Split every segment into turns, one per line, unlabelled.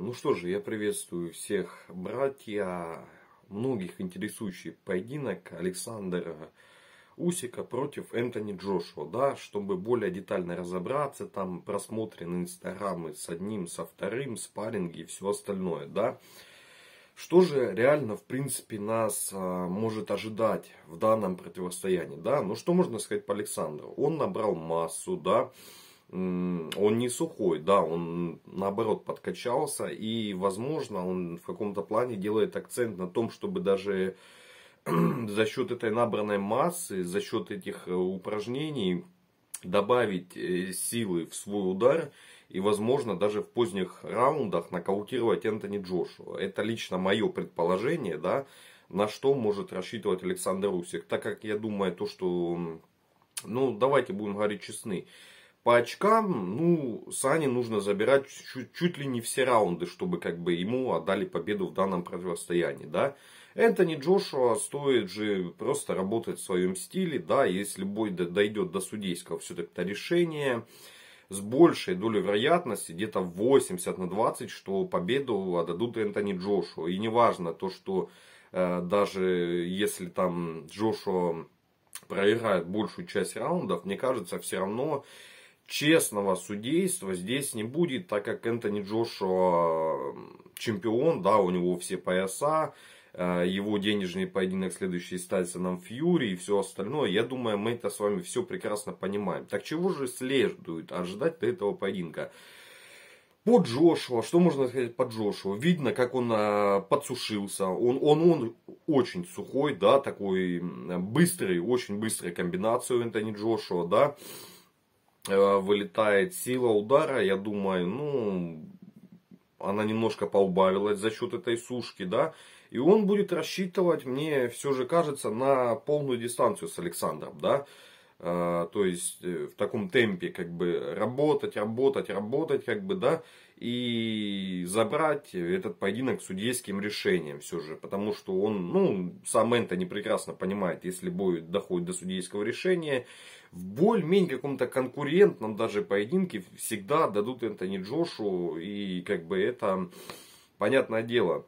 Ну что же, я приветствую всех братья, многих интересующий поединок Александра Усика против Энтони Джошуа, да, чтобы более детально разобраться, там просмотрены инстаграмы с одним, со вторым, спарринги и все остальное, да. Что же реально, в принципе, нас а, может ожидать в данном противостоянии, да? Ну, что можно сказать по Александру? Он набрал массу, да, он не сухой, да, он наоборот подкачался, и, возможно, он в каком-то плане делает акцент на том, чтобы даже за счет этой набранной массы, за счет этих э, упражнений добавить э, силы в свой удар и, возможно, даже в поздних раундах нокаутировать Энтони Джошуа. Это лично мое предположение, да, на что может рассчитывать Александр Усик. Так как я думаю, то, что, ну, давайте будем говорить честны, по очкам, ну, Сане нужно забирать чуть, чуть ли не все раунды, чтобы как бы ему отдали победу в данном противостоянии, да. Энтони Джошуа стоит же просто работать в своем стиле, да, если бой дойдет до судейского все-таки решения, с большей долей вероятности, где-то 80 на 20, что победу отдадут Энтони Джошуа. И неважно то, что э, даже если там Джошуа проиграет большую часть раундов, мне кажется, все равно честного судейства здесь не будет, так как Энтони Джошуа чемпион, да, у него все пояса, э, его денежный поединок следующий с Тайсоном Фьюри и все остальное. Я думаю, мы это с вами все прекрасно понимаем. Так чего же следует ожидать до этого поединка? По Джошуа, что можно сказать по Джошуа? Видно, как он э, подсушился. Он, он, он очень сухой, да, такой быстрый, очень быстрая комбинация у Энтони Джошуа, да. Э, вылетает сила удара, я думаю, ну, она немножко поубавилась за счет этой сушки, да, и он будет рассчитывать, мне все же кажется, на полную дистанцию с Александром, да, э, то есть э, в таком темпе как бы работать, работать, работать, как бы, да, и забрать этот поединок судейским решением все же. Потому что он, ну, сам Энтони прекрасно понимает, если будет доходит до судейского решения, в более-менее каком-то конкурентном даже поединке всегда дадут Энтони Джошу. И как бы это, понятное дело,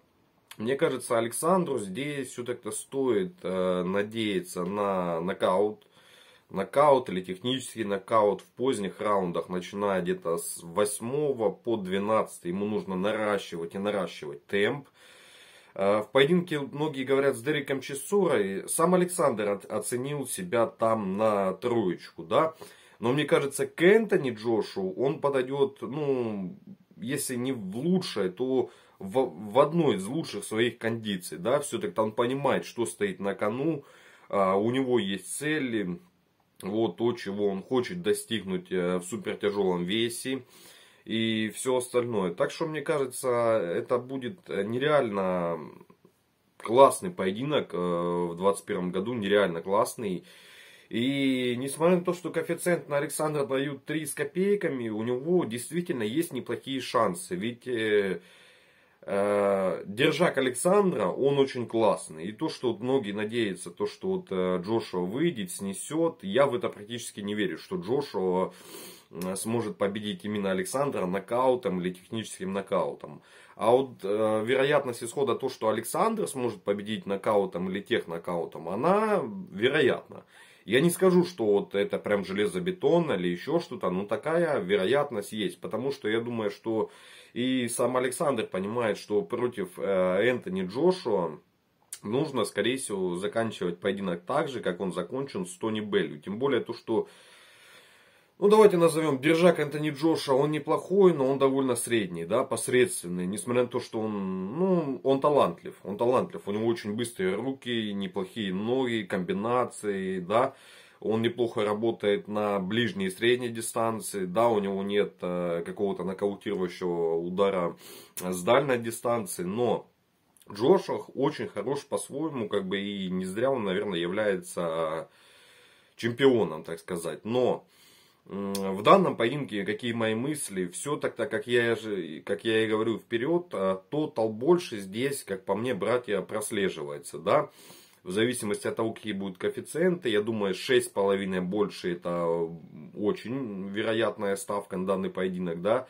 мне кажется, Александру здесь все-таки стоит э, надеяться на нокаут нокаут или технический нокаут в поздних раундах, начиная где-то с 8 по 12, ему нужно наращивать и наращивать темп. Э, в поединке многие говорят с Дериком Чесурой. Сам Александр оценил себя там на троечку, да. Но мне кажется, к Энтони Джошу он подойдет, ну, если не в лучшее, то в, в одной из лучших своих кондиций, да. Все-таки он понимает, что стоит на кону, а, у него есть цели, вот то, чего он хочет достигнуть э, в супертяжелом весе и все остальное. Так что, мне кажется, это будет э, нереально классный поединок э, в 2021 году, нереально классный. И несмотря на то, что коэффициент на Александра дают 3 с копейками, у него действительно есть неплохие шансы. Ведь э, Держак Александра, он очень классный. И то, что вот многие надеются, то, что вот э, Джошуа выйдет, снесет, я в это практически не верю, что Джошуа э, сможет победить именно Александра нокаутом или техническим нокаутом. А вот э, вероятность исхода то, что Александр сможет победить нокаутом или тех нокаутом, она вероятна. Я не скажу, что вот это прям железобетон или еще что-то, но такая вероятность есть, потому что я думаю, что и сам Александр понимает, что против э, Энтони Джошуа нужно, скорее всего, заканчивать поединок так же, как он закончен с Тони Беллю. Тем более то, что ну давайте назовем, Держак Энтони Джоша, он неплохой, но он довольно средний, да, посредственный, несмотря на то, что он, ну, он талантлив, он талантлив, у него очень быстрые руки, неплохие ноги, комбинации, да, он неплохо работает на ближней и средней дистанции, да, у него нет э, какого-то нокаутирующего удара с дальней дистанции, но Джоша очень хорош по-своему, как бы и не зря он, наверное, является э, чемпионом, так сказать, но Э, в данном поимке, какие мои мысли, все так, так как я же, как я и говорю, вперед, а тотал больше здесь, как по мне, братья, прослеживается, да, в зависимости от того, какие будут коэффициенты, я думаю, 6,5 больше это очень вероятная ставка на данный поединок, да,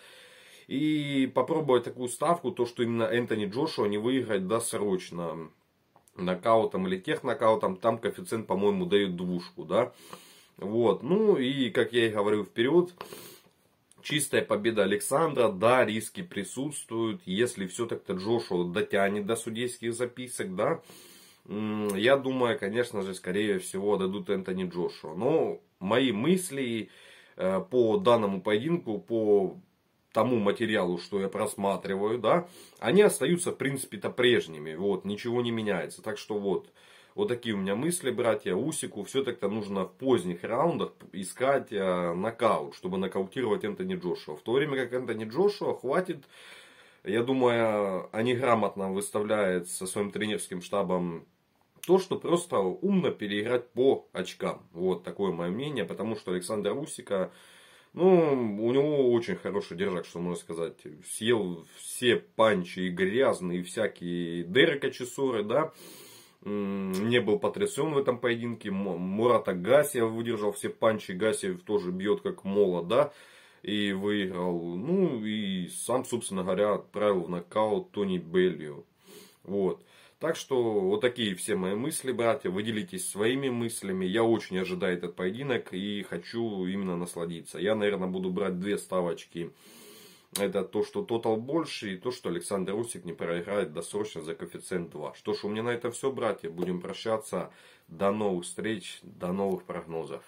и попробовать такую ставку, то, что именно Энтони Джошуа не выиграть досрочно, нокаутом или технокаутом, там коэффициент, по-моему, дает двушку, да, вот, ну и, как я и говорил вперед, чистая победа Александра, да, риски присутствуют, если все так-то Джошуа дотянет до судейских записок, да, я думаю, конечно же, скорее всего, дадут Энтони Джошуа. Но мои мысли э, по данному поединку, по тому материалу, что я просматриваю, да, они остаются, в принципе-то, прежними. Вот, ничего не меняется. Так что вот, вот такие у меня мысли, братья. Усику все-таки нужно в поздних раундах искать э, нокаут, чтобы нокаутировать Энтони Джошуа. В то время как Энтони Джошуа хватит, я думаю, они грамотно выставляют со своим тренерским штабом то, что просто умно переиграть по очкам. Вот такое мое мнение, потому что Александр Усика, ну, у него очень хороший держак, что можно сказать. Съел все панчи и грязные, и всякие Дерека Чесоры, да не был потрясен в этом поединке. Мурата Гасия выдержал все панчи. Гасиев тоже бьет как молода. И выиграл. Ну и сам, собственно говоря, отправил в нокаут Тони Беллио. Вот. Так что вот такие все мои мысли, братья. Вы делитесь своими мыслями. Я очень ожидаю этот поединок и хочу именно насладиться. Я, наверное, буду брать две ставочки это то, что тотал больше и то, что Александр Усик не проиграет досрочно за коэффициент 2. Что ж, у меня на это все, братья. Будем прощаться. До новых встреч, до новых прогнозов.